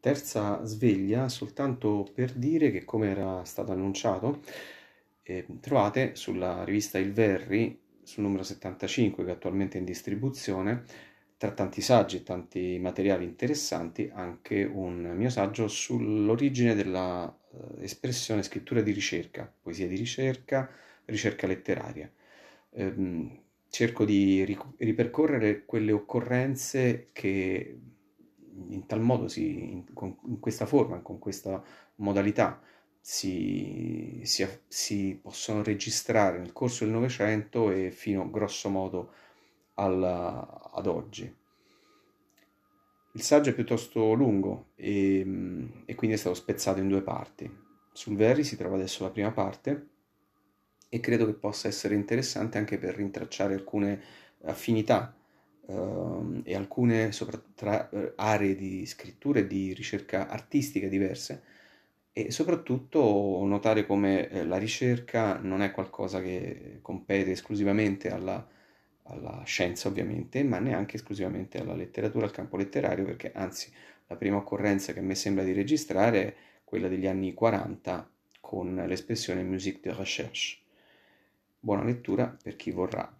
terza sveglia soltanto per dire che come era stato annunciato eh, trovate sulla rivista Il Verri sul numero 75 che è attualmente in distribuzione tra tanti saggi e tanti materiali interessanti anche un mio saggio sull'origine dell'espressione eh, scrittura di ricerca, poesia di ricerca, ricerca letteraria. Eh, cerco di ripercorrere quelle occorrenze che in tal modo, si, in, con, in questa forma, con questa modalità, si, si, si, possono registrare nel corso del Novecento e fino grosso modo alla, ad oggi. Il saggio è piuttosto lungo e, e, quindi è stato spezzato in due parti. Sul Verri si trova adesso la prima parte e credo che possa essere interessante anche per rintracciare alcune affinità Ehm, e alcune tra eh, aree di scrittura e di ricerca artistica diverse e soprattutto notare come eh, la ricerca non è qualcosa che compete esclusivamente alla, alla scienza ovviamente, ma neanche esclusivamente alla letteratura, al campo letterario, perché anzi la prima occorrenza che a me sembra di registrare è quella degli anni 40 con l'espressione musique de recherche. Buona lettura per chi vorrà.